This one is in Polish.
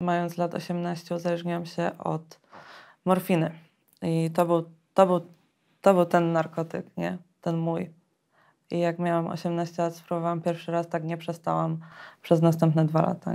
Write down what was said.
mając lat 18 uzależniłam się od morfiny. I to był, to był, to był ten narkotyk, nie? Ten mój. I jak miałam 18 lat, spróbowałam pierwszy raz, tak nie przestałam przez następne dwa lata.